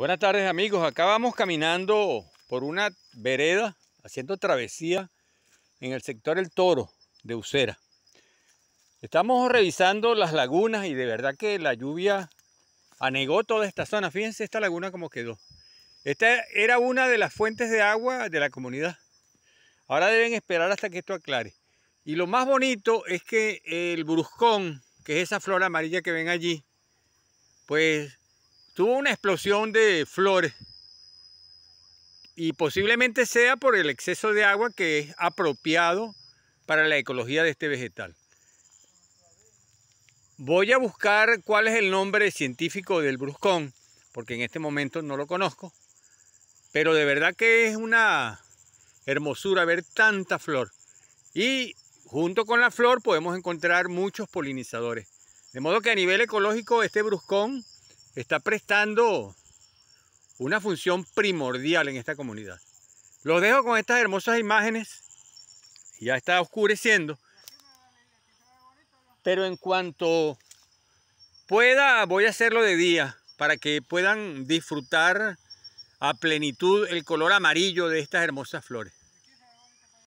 Buenas tardes amigos, acá vamos caminando por una vereda, haciendo travesía en el sector El Toro de Usera. Estamos revisando las lagunas y de verdad que la lluvia anegó toda esta zona. Fíjense esta laguna como quedó. Esta era una de las fuentes de agua de la comunidad. Ahora deben esperar hasta que esto aclare. Y lo más bonito es que el bruscón, que es esa flor amarilla que ven allí, pues tuvo una explosión de flores y posiblemente sea por el exceso de agua que es apropiado para la ecología de este vegetal. Voy a buscar cuál es el nombre científico del bruscón, porque en este momento no lo conozco, pero de verdad que es una hermosura ver tanta flor. Y junto con la flor podemos encontrar muchos polinizadores. De modo que a nivel ecológico este bruscón está prestando una función primordial en esta comunidad. Los dejo con estas hermosas imágenes. Ya está oscureciendo. Pero en cuanto pueda, voy a hacerlo de día para que puedan disfrutar a plenitud el color amarillo de estas hermosas flores.